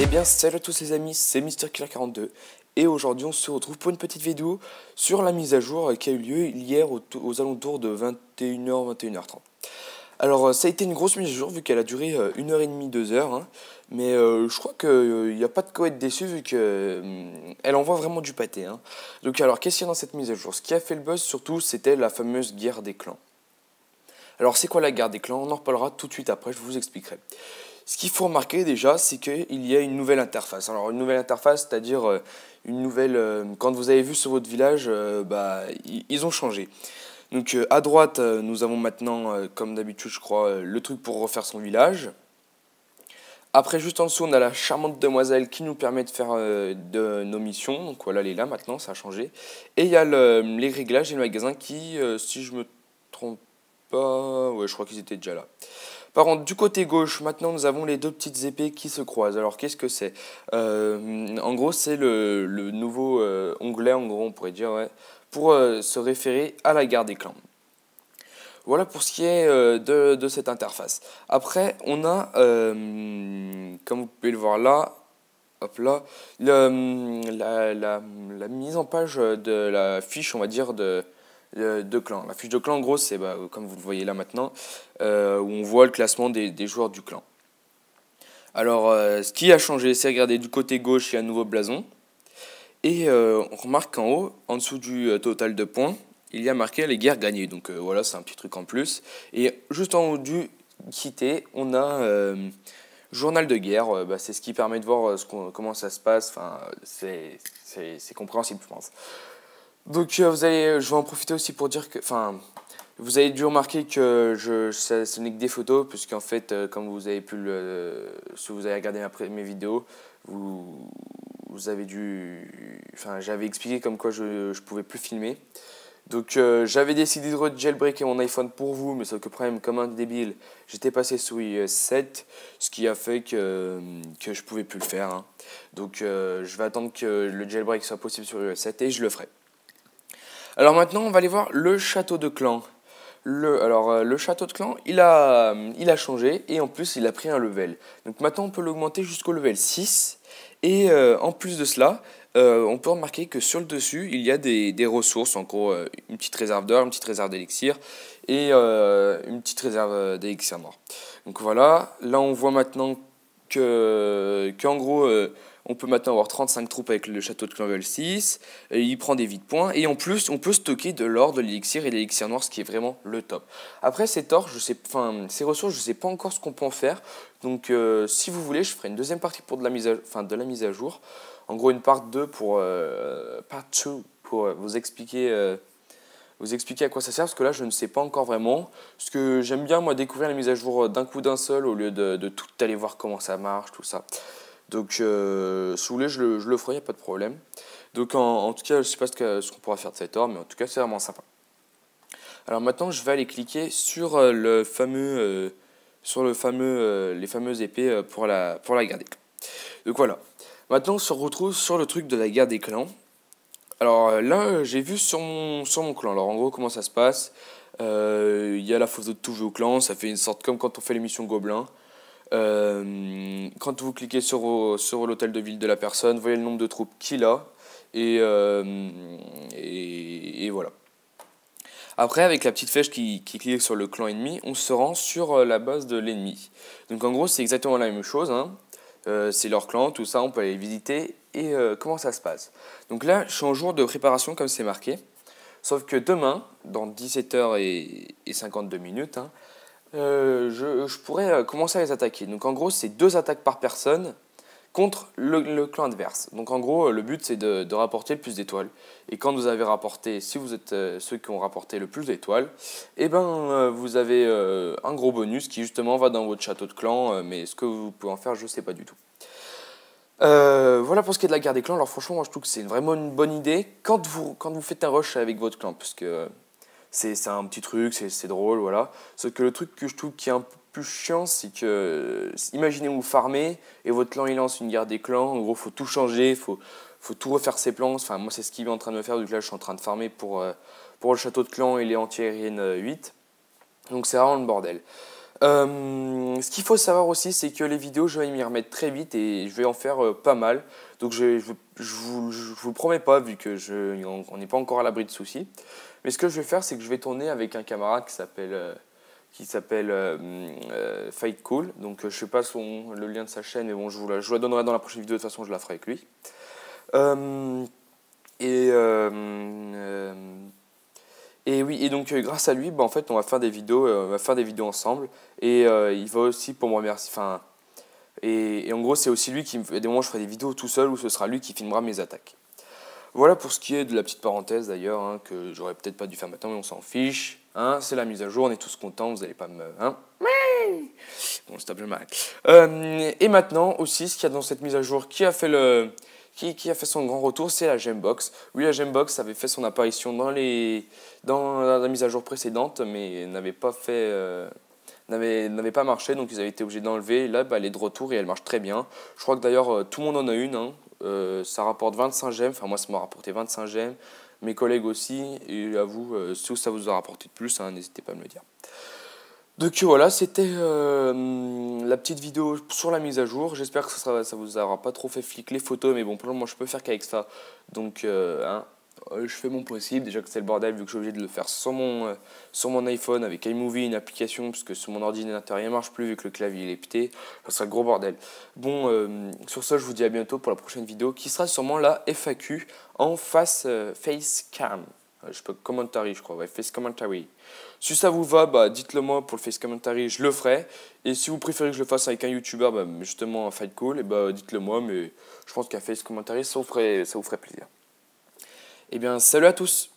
Eh bien salut à tous les amis, c'est Killer 42 et aujourd'hui on se retrouve pour une petite vidéo sur la mise à jour euh, qui a eu lieu hier aux, alentours de 21h, 21h30. Alors euh, ça a été une grosse mise à jour vu qu'elle a duré 1h30, 2h, euh, hein. mais je crois qu'il n'y a pas de quoi être déçu vu qu'elle hum, envoie vraiment du pâté. Hein. Donc alors qu'est-ce qu'il y a dans cette mise à jour Ce qui a fait le buzz surtout c'était la fameuse guerre des clans. Alors c'est quoi la guerre des clans On en reparlera tout de suite après, je vous expliquerai. Ce qu'il faut remarquer déjà, c'est qu'il y a une nouvelle interface. Alors une nouvelle interface, c'est-à-dire euh, une nouvelle... Euh, quand vous avez vu sur votre village, euh, bah, ils ont changé. Donc à droite, nous avons maintenant, comme d'habitude je crois, le truc pour refaire son village. Après, juste en dessous, on a la charmante demoiselle qui nous permet de faire de, nos missions. Donc voilà, elle est là maintenant, ça a changé. Et il y a les réglages et le magasin qui, si je me trompe pas, ouais, je crois qu'ils étaient déjà là. Par contre, du côté gauche, maintenant nous avons les deux petites épées qui se croisent. Alors qu'est-ce que c'est euh, En gros, c'est le, nouveau euh, onglet, en gros, on pourrait dire, pour euh, se référer à la guerre des clans. Voilà pour ce qui est de, cette interface. Après, on a, comme vous pouvez le voir là, hop là, la, mise en page de la fiche, on va dire, de, euh, de clan. La fiche de clan, en gros, c'est bah, comme vous le voyez là maintenant, euh, où on voit le classement des, joueurs du clan. Alors, euh, ce qui a changé, c'est regarder du côté gauche, il y a un nouveau blason. Et on remarque qu'en haut, en dessous du total de points, il y a marqué les guerres gagnées. Donc voilà, c'est un petit truc en plus. Et juste en haut du quitter, on a journal de guerre. Bah, c'est ce qui permet de voir ce comment ça se passe. Enfin, c'est compréhensible, je pense. Donc euh, vous allez, je vais en profiter aussi pour dire que, enfin, vous avez dû remarquer que je, ça, ce n'est que des photos, puisqu'en fait, euh, comme vous avez pu le, si vous avez regardé mes vidéos, vous, avez dû, enfin, j'avais expliqué comme quoi je, je pouvais plus filmer. Donc euh, j'avais décidé de jailbreaker mon iPhone pour vous, mais sauf que problème, comme un débile, j'étais passé sous iOS 7, ce qui a fait que, que je pouvais plus le faire. Hein. Donc je vais attendre que le jailbreak soit possible sur iOS 7 et je le ferai. Alors maintenant, on va aller voir le château de clan. Le, alors, euh, le château de clan, il a, euh, il a changé et en plus, il a pris un level. Donc maintenant, on peut l'augmenter jusqu'au level 6. Et euh, en plus de cela, on peut remarquer que sur le dessus, il y a des, des ressources, en gros, une petite réserve d'or, une petite réserve d'élixir et une petite réserve d'élixir noir. Donc voilà, là on voit maintenant que, gros, euh, on peut maintenant avoir 35 troupes avec le château de Clanvel 6, il prend des de points, et en plus, on peut stocker de l'or, de l'élixir et l'élixir noir, ce qui est vraiment le top. Après, je sais, enfin, ces ressources, je sais pas encore ce qu'on peut en faire, donc euh, si vous voulez, je ferai une deuxième partie pour de la mise à, de la mise à jour, en gros une part 2 pour, euh, part 2 pour vous expliquer vous expliquer à quoi ça sert, parce que là, je ne sais pas encore vraiment. Parce que j'aime bien, moi, découvrir les mises à jour euh, d'un coup d'un seul, au lieu de, tout aller voir comment ça marche, tout ça. Donc, euh, si vous voulez, je le, je ferai, il n'y a pas de problème. Donc, en, tout cas, je ne sais pas ce qu'on pourra faire de cette or, mais en tout cas, c'est vraiment sympa. Alors maintenant, je vais aller cliquer sur euh, le fameux, euh, sur le fameux, les fameuses épées pour la, pour la guerre des clans. Donc voilà. Maintenant, on se retrouve sur le truc de la guerre des clans. Alors euh, là, j'ai vu sur mon, clan. Alors en gros, comment ça se passe Il euh, y a la photo de tout au clan. Ça fait une sorte comme quand on fait l'émission Gobelin. Euh, quand vous cliquez sur, l'hôtel de ville de la personne, vous voyez le nombre de troupes qu'il a. Et, voilà. Après, avec la petite flèche qui, qui, clique sur le clan ennemi, on se rend sur la base de l'ennemi. Donc en gros, c'est exactement la même chose. Hein. Euh, c'est leur clan, tout ça, on peut aller visiter et euh, comment ça se passe. Donc là, je suis en jour de préparation comme c'est marqué. Sauf que demain, dans 17h52 minutes, hein, euh, je, je, pourrais commencer à les attaquer. Donc en gros, c'est deux attaques par personne contre le, clan adverse. Donc en gros, euh, le but c'est de, rapporter le plus d'étoiles. Et quand vous avez rapporté, si vous êtes euh, ceux qui ont rapporté le plus d'étoiles, eh ben euh, vous avez un gros bonus qui justement va dans votre château de clan, mais ce que vous pouvez en faire, je ne sais pas du tout. voilà pour ce qui est de la guerre des clans. Alors franchement, moi je trouve que c'est vraiment une bonne idée quand vous, quand vous faites un rush avec votre clan, parce que c'est un petit truc, c'est drôle, voilà. Sauf que le truc que je trouve qui est un peu chiant, c'est que euh, imaginez vous farmer et votre clan il lance une guerre des clans. En gros, faut tout changer, faut faut tout refaire ses plans. Enfin, moi c'est ce qu'il est en train de me faire. Donc là, je suis en train de farmer pour euh, pour le château de clan et les anti-aériennes 8. Euh, Donc c'est vraiment le bordel. ce qu'il faut savoir aussi, c'est que les vidéos, je vais m'y remettre très vite et je vais en faire pas mal. Donc je, vous, promets pas, vu que je, on n'est pas encore à l'abri de soucis. Mais ce que je vais faire, c'est que je vais tourner avec un camarade qui s'appelle qui s'appelle euh, euh, Fight Cool. Donc euh, je sais pas son, le lien de sa chaîne, mais bon, je vous la, je vous la donnerai dans la prochaine vidéo, de toute façon je la ferai avec lui. et, et oui, et donc grâce à lui, bah, en fait, on va faire des vidéos, on va faire des vidéos ensemble. Et il va aussi pour moi remercier. Enfin, et, en gros, c'est aussi lui qui. Des moments, je ferai des vidéos tout seul où ce sera lui qui filmera mes attaques. Voilà pour ce qui est de la petite parenthèse d'ailleurs, hein, que j'aurais peut-être pas dû faire maintenant, mais on s'en fiche. Hein, c'est la mise à jour, on est tous contents, vous n'allez pas me... Hein bon, je tape euh, et maintenant aussi, ce qu'il y a dans cette mise à jour qui a fait le... Qui, a fait son grand retour, c'est la Gembox. Oui, la Gembox avait fait son apparition dans, les, dans la mise à jour précédente, mais n'avait pas fait... Euh, n'avait pas marché, donc ils avaient été obligés d'enlever. Là, bah, elle est de retour et elle marche très bien. Je crois que d'ailleurs, euh, tout le monde en a une. Hein. ça rapporte 25 gemmes. Enfin, moi, ça m'a rapporté 25 gemmes mes collègues aussi, et à vous, euh, si ça vous a apporté de plus, hein, n'hésitez pas à me le dire. Donc voilà, c'était euh, la petite vidéo sur la mise à jour. J'espère que ça, ne vous aura pas trop fait flic les photos, mais bon, pour le moment, je peux faire qu'avec ça. Donc, euh, hein, euh, je fais mon possible. Déjà que c'est le bordel, vu que je suis obligé de le faire sur mon, euh, sur mon iPhone avec iMovie, une application, parce que sur mon ordinateur rien marche plus, vu que le clavier est pété. Ça sera le gros bordel. Bon, euh, sur ça, je vous dis à bientôt pour la prochaine vidéo qui sera sûrement la FAQ en face cam. Je peux commentary, je crois. Ouais, face commentary. Si ça vous va, bah, dites-le moi pour le face commentary, je le ferai. Et si vous préférez que je le fasse avec un YouTuber, bah, justement, un fight Cool, et eh bah, dites-le moi. Mais je pense qu'un face commentary, ça vous ferait, ça vous ferait plaisir. Eh bien, salut à tous